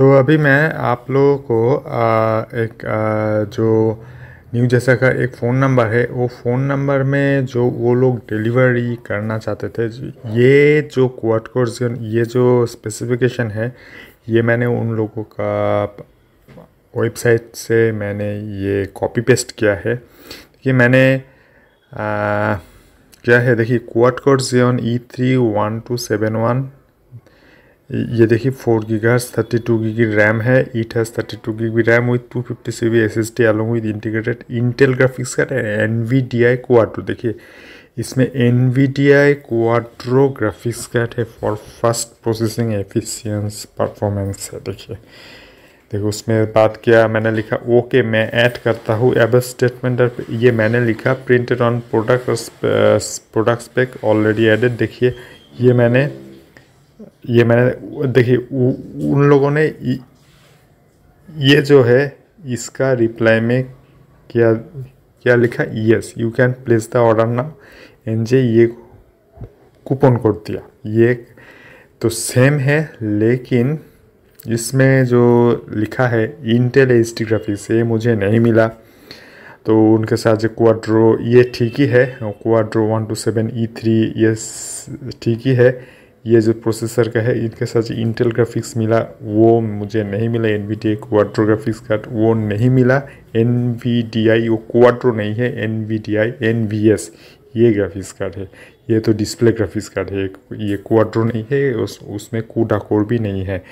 तो अभी मैं आप लोगों को आ, एक आ, जो न्यू जैसा का एक फ़ोन नंबर है वो फ़ोन नंबर में जो वो लोग डिलीवरी करना चाहते थे ये जो क्वाड कोर्स ये जो स्पेसिफिकेशन है ये मैंने उन लोगों का वेबसाइट से मैंने ये कॉपी पेस्ट किया है कि मैंने आ, क्या है देखिए quad cores E three one two seven one ये देखिए फोर जी गर्स थर्टी टू जी की रैम है it has thirty two G B RAM with two fifty G B S S D along with integrated Intel graphics card Nvidia Quadro देखिए इसमें Nvidia Quadro graphics card है for fast processing efficiency performance है देखिए देखो उसमें बात किया मैंने लिखा ओके मैं ऐड करता हूँ एब स्टेटमेंट ये मैंने लिखा printed on product products pack already added देखिए ये मैंने ये मैंने देखिए उन लोगों ने ये जो है इसका रिप्लाई में क्या क्या लिखा yes you can place the order now N J ये कूपन कोड दिया ये तो सेम है लेकिन इसमें जो लिखा है इंटेल एच डी ग्राफिक्स ये मुझे नहीं मिला तो उनके साथ जो क्वाड्रो ये ठीक ही है Quadro one two seven E three ये ठीक ही है ये जो प्रोसेसर का है इनके साथ जो इंटेल ग्राफिक्स मिला वो मुझे नहीं मिला Nvidia Quadro graphics card वो नहीं मिला एन वी डी आई वो क्वाड्रो नहीं है Nvidia N V S ये ग्राफिक्स कार्ड है ये तो डिस्प्ले ग्राफिक्स कार्ड है ये क्वाड्रो नहीं है उस उसमें कूडा कोर भी नहीं है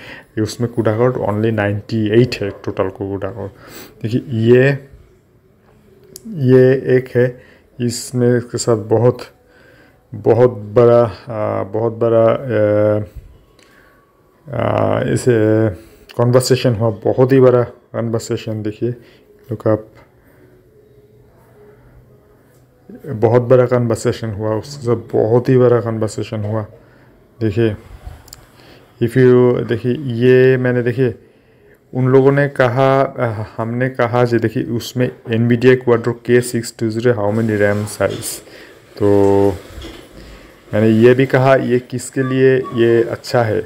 उसमें CUDA core only ninety eight है टोटल कूडा कोर देखिए ये ये एक है इसमें इसके साथ बहुत बहुत बड़ा आ, बहुत बड़ा आ, इस कॉन्वर्सेशन हुआ बहुत ही बड़ा कॉन्वर्सेशन देखिए लुक आप बहुत बड़ा कन्वर्सेशन हुआ उससे बहुत ही बड़ा कन्वर्सेशन हुआ देखिए इफ़ यू देखिए ये मैंने देखिए उन लोगों ने कहा हमने कहा जी देखिए उसमें Nvidia Quadro K six two zero how many RAM size तो मैंने ये भी कहा ये किसके लिए ये अच्छा है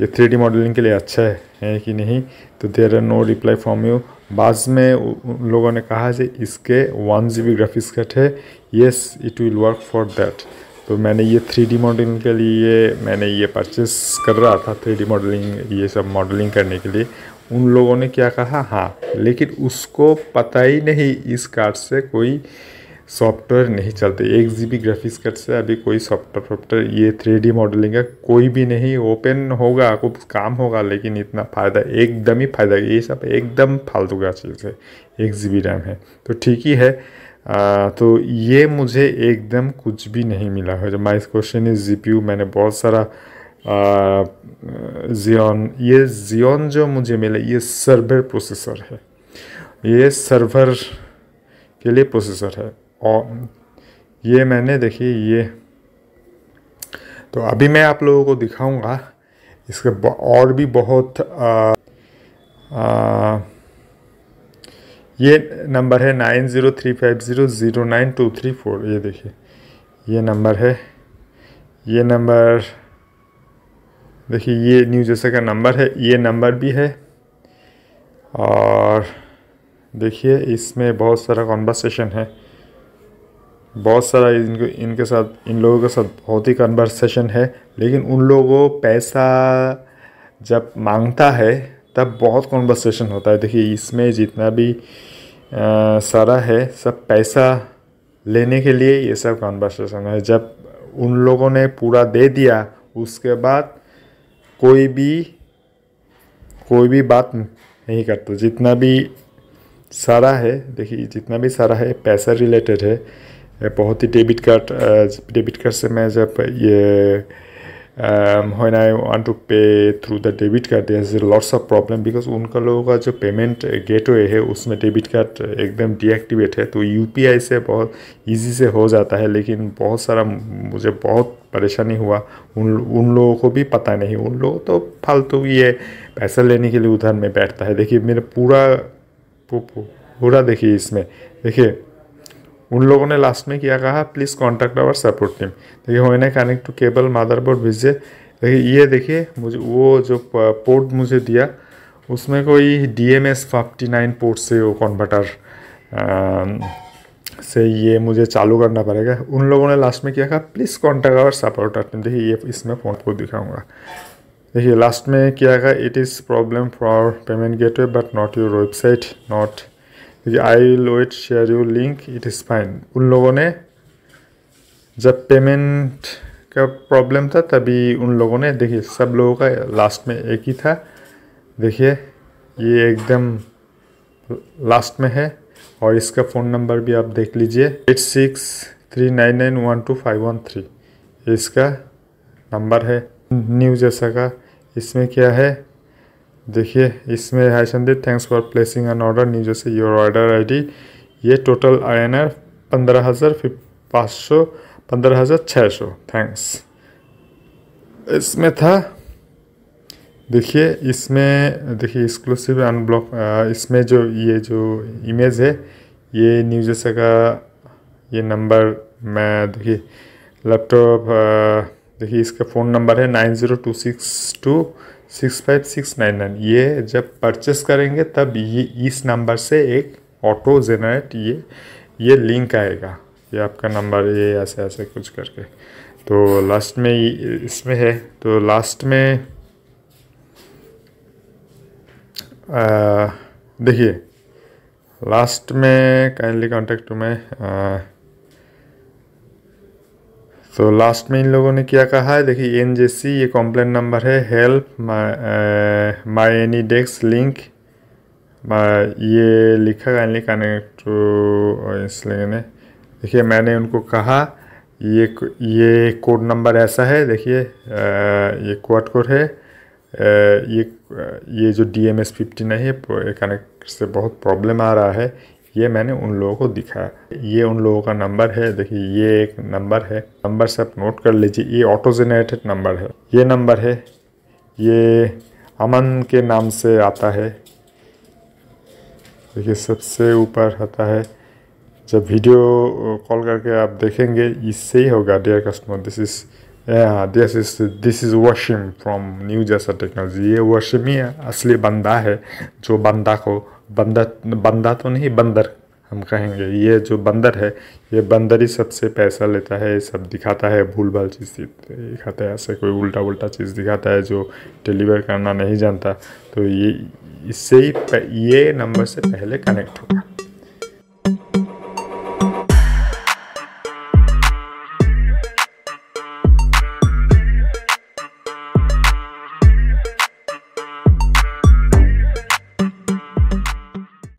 ये थ्री मॉडलिंग के लिए अच्छा है, है कि नहीं तो there are no reply from you बाद में उन लोगों ने कहा कि इसके one G B graphics card है yes it will work for that तो मैंने ये थ्री डी मॉडलिंग के लिए मैंने ये परचेस कर रहा था थ्री डी मॉडलिंग ये सब मॉडलिंग करने के लिए उन लोगों ने क्या कहा हाँ लेकिन उसको पता ही नहीं इस कार्ड से कोई सॉफ्टवेयर नहीं चलते एक जी ग्राफिक्स कार्ड से अभी कोई सॉफ्टवेयर सॉफ्टवेयर ये थ्री डी मॉडलिंग है कोई भी नहीं ओपन होगा कुछ काम होगा लेकिन इतना फ़ायदा एकदम ही फ़ायदा ये सब एकदम फालतू का चीज़ है एक जी रैम है तो ठीक ही है आ, तो ये मुझे एकदम कुछ भी नहीं मिला है जब my question is G P मैंने बहुत सारा जियन ये जियन जो मुझे मिला ये सर्वर प्रोसेसर है ये सर्वर के लिए प्रोसेसर है और ये मैंने देखिए ये तो अभी मैं आप लोगों को दिखाऊंगा इसके और भी बहुत आ, आ, ये नंबर है nine zero three five zero zero nine two three four ये देखिए ये नंबर है ये नंबर देखिए ये न्यू जैसे का नंबर है ये नंबर भी है और देखिए इसमें बहुत सारा कॉन्वर्सेशन है बहुत सारा इनको इनके साथ इन लोगों के साथ बहुत ही कन्वर्सेशन है लेकिन उन लोगों पैसा जब मांगता है तब बहुत कन्वर्सेशन होता है देखिए इसमें जितना भी आ, सारा है सब पैसा लेने के लिए ये सब कन्वर्सेशन है जब उन लोगों ने पूरा दे दिया उसके बाद कोई भी कोई भी बात नहीं करता जितना भी सारा है देखिए जितना भी सारा है पैसा रिलेटेड है बहुत ही डेबिट कार्ड डेबिट कार्ड से मैं जब ये होना I want to pay through the debit card card lots of problem because उनका लोगों का जो गेट वे है उसमें डेबिट कार्ड एकदम डीएक्टिवेट है तो आई से बहुत ईजी से हो जाता है लेकिन बहुत सारा मुझे बहुत परेशानी हुआ उन उन लोगों को भी पता नहीं उन लोग तो फालतू ये पैसा लेने के लिए उधर में बैठता है देखिए मेरा पूरा पूरा देखिए इसमें देखिए उन लोगों ने लास्ट में क्या कहा please contact our support team देखिए होने कनेक्ट टू केबल मादरबोर्ड भेजिए देखिए ये देखिए मुझे वो जो पोर्ट मुझे दिया उसमें कोई D M S fifty nine port से वो कन्वर्टर से ये मुझे चालू करना पड़ेगा उन लोगों ने लास्ट में क्या कहा please contact our supporter team देखिए ये इसमें फ़ोन को दिखाऊंगा देखिए लास्ट में क्या कहा it is problem for payment gateway but not your website not I will wait share you link it is fine उन लोगों ने जब पेमेंट का प्रॉब्लम था तभी उन लोगों ने देखिए सब लोगों का लास्ट में एक ही था देखिए ये एकदम लास्ट में है और इसका फ़ोन नंबर भी आप देख लीजिए eight six three nine nine one two five one three इसका नंबर है न्यू जैसा का इसमें क्या है देखिए इसमें hi Sandeep thanks for placing an order नीचे से योर ऑर्डर आईडी ये टोटल आई एन आर पंद्रह हज़ार फिफ पाँच सौ पंद्रह हज़ार छः सौ थैंक्स इसमें था देखिए इसमें देखिए एक्सक्लूसिव अनब्लॉक इसमें जो ये जो इमेज है ये न्यूज का ये नंबर मैं देखिए लैपटॉप देखिए इसका फ़ोन नंबर है nine zero two six two six five six nine nine ये जब परचेस करेंगे तब ये इस नंबर से एक ऑटो जेनरेट ये ये लिंक आएगा ये आपका नंबर ये ऐसे ऐसे कुछ करके तो लास्ट में इसमें है तो लास्ट में देखिए लास्ट में काइंडली कॉन्टेक्ट टू मै तो लास्ट में इन लोगों ने क्या कहा है देखिए एन जे सी ये कॉम्प्लेन नंबर है help my any desk link ये लिखा काइंडली कनेक्ट टू इसलिए ने देखिए मैंने उनको कहा ये ये कोड नंबर ऐसा है देखिए uh, ये क्वाड कोड है uh, ये uh, ये जो डी एम एस फिफ्टी नहीं है कनेक्ट से बहुत प्रॉब्लम आ रहा है ये मैंने उन लोगों को दिखाया ये उन लोगों का नंबर है देखिए ये एक नंबर है नंबर से आप नोट कर लीजिए ये ऑटो जनरेटेड नंबर है ये नंबर है ये अमन के नाम से आता है देखिए सबसे ऊपर आता है जब वीडियो कॉल करके आप देखेंगे इससे ही होगा dear customer this is this is this is Wasim from Newjaisa technology ये वशिम ही असली बंदा है जो बंदा को बंदा बंदा तो नहीं बंदर हम कहेंगे ये जो बंदर है ये बंदर ही सबसे पैसा लेता है सब दिखाता है भूल भाल चीज़ दिखाता है ऐसे कोई उल्टा उल्टा चीज़ दिखाता है जो डिलीवर करना नहीं जानता तो ये इससे ही ये नंबर से पहले कनेक्ट होगा